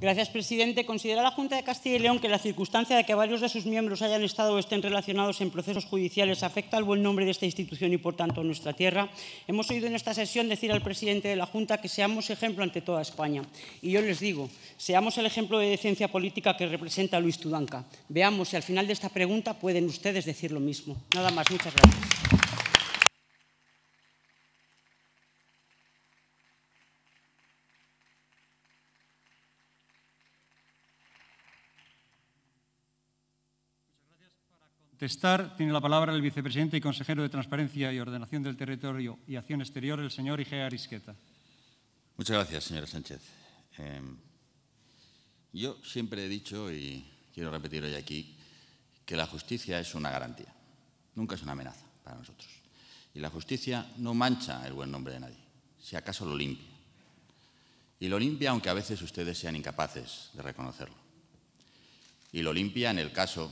Gracias, presidente. Considera la Junta de Castilla y León que la circunstancia de que varios de sus miembros hayan estado o estén relacionados en procesos judiciales afecta al buen nombre de esta institución y, por tanto, a nuestra tierra. Hemos oído en esta sesión decir al presidente de la Junta que seamos ejemplo ante toda España. Y yo les digo, seamos el ejemplo de decencia política que representa Luis Tudanca. Veamos si al final de esta pregunta pueden ustedes decir lo mismo. Nada más. Muchas gracias. Testar tiene la palabra el vicepresidente y consejero de Transparencia y Ordenación del Territorio y Acción Exterior, el señor Igea Arisqueta. Muchas gracias, señora Sánchez. Em, yo siempre he dicho, y quiero repetir hoy aquí, que la justicia es una garantía, nunca es una amenaza para nosotros. Y la justicia no mancha el buen nombre de nadie, si acaso lo limpia. Y lo limpia aunque a veces ustedes sean incapaces de reconocerlo. Y lo limpia en el caso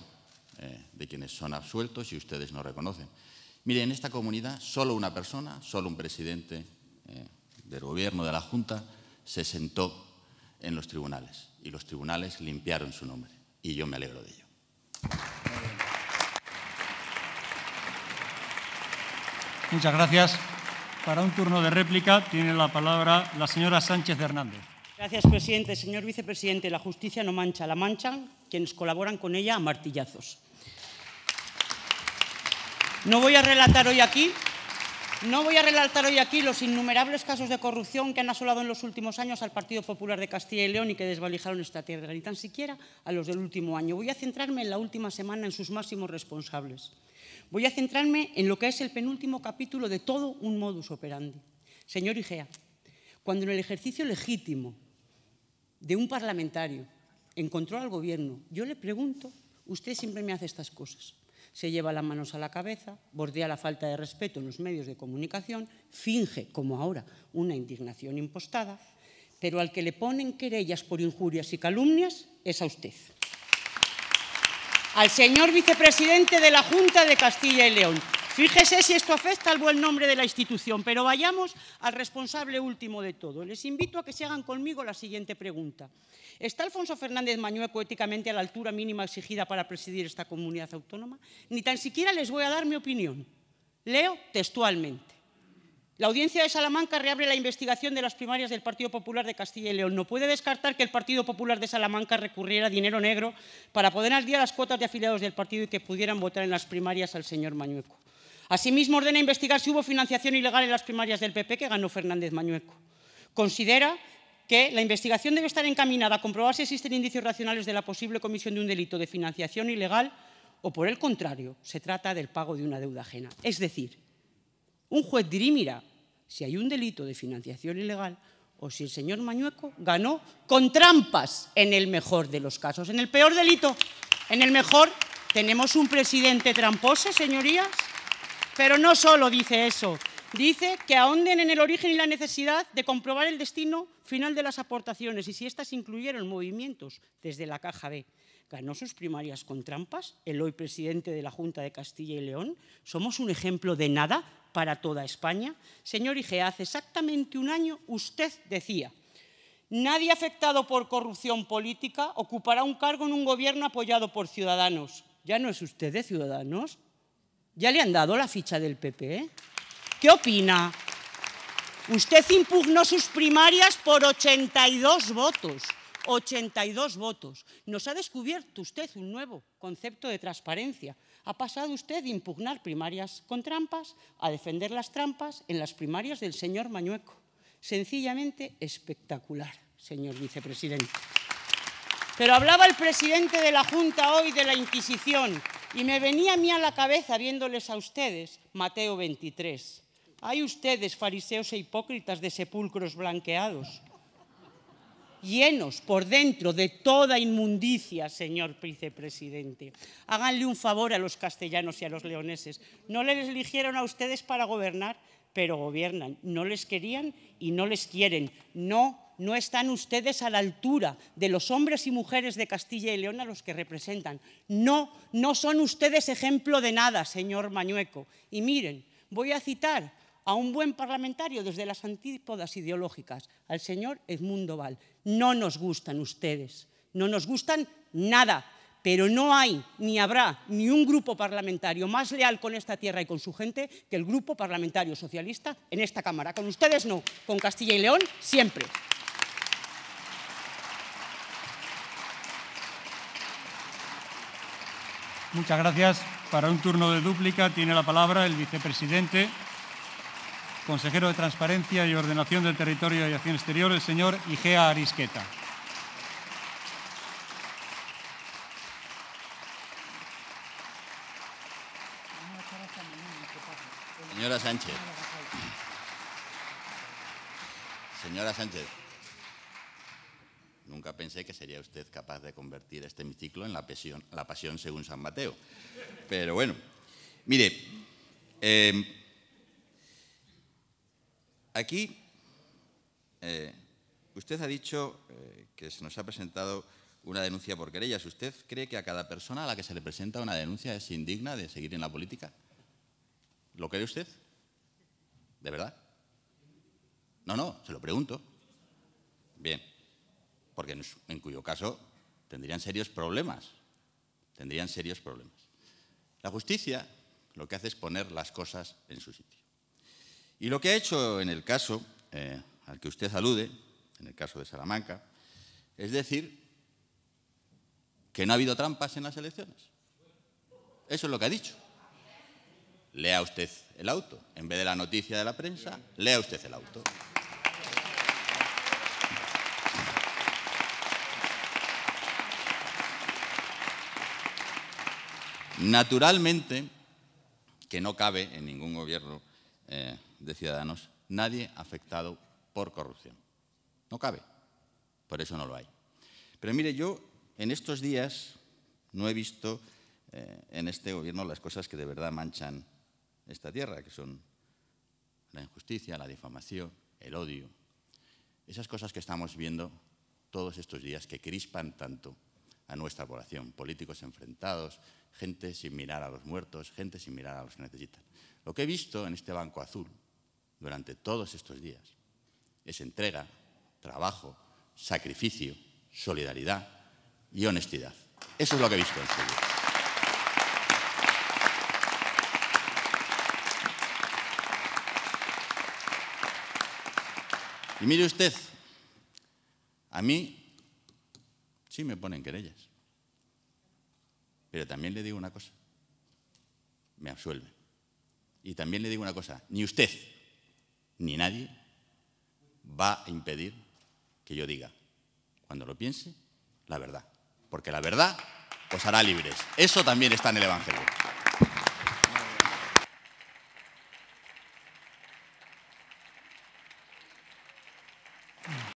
eh, de quienes son absueltos y ustedes no reconocen. Mire, en esta comunidad solo una persona, solo un presidente eh, del gobierno, de la Junta, se sentó en los tribunales y los tribunales limpiaron su nombre y yo me alegro de ello. Muchas gracias. Para un turno de réplica tiene la palabra la señora Sánchez Hernández. Gracias, presidente. Señor vicepresidente, la justicia no mancha, la manchan quienes colaboran con ella a martillazos. No voy a relatar hoy aquí no voy a relatar hoy aquí los innumerables casos de corrupción que han asolado en los últimos años al Partido Popular de Castilla y León y que desvalijaron esta tierra, ni tan siquiera a los del último año. Voy a centrarme en la última semana en sus máximos responsables. Voy a centrarme en lo que es el penúltimo capítulo de todo un modus operandi. Señor Igea, cuando en el ejercicio legítimo de un parlamentario encontró al gobierno, yo le pregunto, usted siempre me hace estas cosas se lleva las manos a la cabeza, bordea la falta de respeto en los medios de comunicación, finge, como ahora, una indignación impostada, pero al que le ponen querellas por injurias y calumnias es a usted. Al señor vicepresidente de la Junta de Castilla y León, Fíjese si esto afecta al buen nombre de la institución, pero vayamos al responsable último de todo. Les invito a que se hagan conmigo la siguiente pregunta. ¿Está Alfonso Fernández Mañueco éticamente a la altura mínima exigida para presidir esta comunidad autónoma? Ni tan siquiera les voy a dar mi opinión. Leo textualmente. La audiencia de Salamanca reabre la investigación de las primarias del Partido Popular de Castilla y León. No puede descartar que el Partido Popular de Salamanca recurriera a dinero negro para poder al día las cuotas de afiliados del partido y que pudieran votar en las primarias al señor Mañueco. Asimismo, ordena investigar si hubo financiación ilegal en las primarias del PP que ganó Fernández Mañueco. Considera que la investigación debe estar encaminada a comprobar si existen indicios racionales de la posible comisión de un delito de financiación ilegal o, por el contrario, se trata del pago de una deuda ajena. Es decir, un juez dirimirá si hay un delito de financiación ilegal o si el señor Mañueco ganó con trampas en el mejor de los casos. En el peor delito, en el mejor, tenemos un presidente tramposo, señorías. Pero no solo dice eso, dice que ahonden en el origen y la necesidad de comprobar el destino final de las aportaciones y si éstas incluyeron movimientos desde la caja B. Ganó sus primarias con trampas, el hoy presidente de la Junta de Castilla y León. ¿Somos un ejemplo de nada para toda España? Señor Igea, hace exactamente un año usted decía, nadie afectado por corrupción política ocupará un cargo en un gobierno apoyado por ciudadanos. ¿Ya no es usted de Ciudadanos? ¿Ya le han dado la ficha del PP? ¿eh? ¿Qué opina? Usted impugnó sus primarias por 82 votos. 82 votos. Nos ha descubierto usted un nuevo concepto de transparencia. Ha pasado usted de impugnar primarias con trampas a defender las trampas en las primarias del señor Mañueco. Sencillamente espectacular, señor vicepresidente. Pero hablaba el presidente de la Junta hoy de la Inquisición. Y me venía a mí a la cabeza viéndoles a ustedes Mateo 23. Hay ustedes, fariseos e hipócritas de sepulcros blanqueados, llenos por dentro de toda inmundicia, señor vicepresidente. Háganle un favor a los castellanos y a los leoneses. No les eligieron a ustedes para gobernar, pero gobiernan. No les querían y no les quieren. No, no están ustedes a la altura de los hombres y mujeres de Castilla y León a los que representan. No, no son ustedes ejemplo de nada, señor Mañueco. Y miren, voy a citar a un buen parlamentario desde las antípodas ideológicas, al señor Edmundo Val. No nos gustan ustedes, no nos gustan nada pero no hay ni habrá ni un grupo parlamentario más leal con esta tierra y con su gente que el grupo parlamentario socialista en esta Cámara. Con ustedes no, con Castilla y León siempre. Muchas gracias. Para un turno de dúplica tiene la palabra el vicepresidente, consejero de Transparencia y Ordenación del Territorio y Acción Exterior, el señor Igea Arisqueta. Señora Sánchez. Señora Sánchez. Nunca pensé que sería usted capaz de convertir este hemiciclo en la pasión, según San Mateo. Pero bueno, mire, em, aquí eh, usted ha dicho eh, que se nos ha presentado una denuncia por querellas. ¿Usted cree que a cada persona a la que se le presenta una denuncia es indigna de seguir en la política? ¿Lo cree usted? ¿De verdad? No, no, se lo pregunto. Bien, porque en, cuyo caso tendrían serios problemas. Tendrían serios problemas. La justicia lo que hace es poner las cosas en su sitio. Y lo que ha hecho en el caso eh, al que usted alude, en el caso de Salamanca, es decir que no ha habido trampas en las elecciones. Eso es lo que ha dicho lea usted el auto. En vez de la noticia de la prensa, lea usted el auto. Naturalmente, que no cabe en ningún gobierno eh, de ciudadanos nadie afectado por corrupción. No cabe. Por eso no lo hay. Pero mire, yo en estos días no he visto eh, en este gobierno las cosas que de verdad manchan esta tierra, que son la injusticia, la difamación, el odio, esas cosas que estamos viendo todos estos días que crispan tanto a nuestra población, políticos enfrentados, gente sin mirar a los muertos, gente sin mirar a los que necesitan. Lo que he visto en este Banco Azul durante todos estos días es entrega, trabajo, sacrificio, solidaridad y honestidad. Eso es lo que he visto en su este día. Y mire usted, a mí sí me ponen querellas. Pero también le digo una cosa, me absuelve. Y también le digo una cosa, ni usted ni nadie va a impedir que yo diga, cuando lo piense, la verdad. Porque la verdad os hará libres. Eso también está en el Evangelio.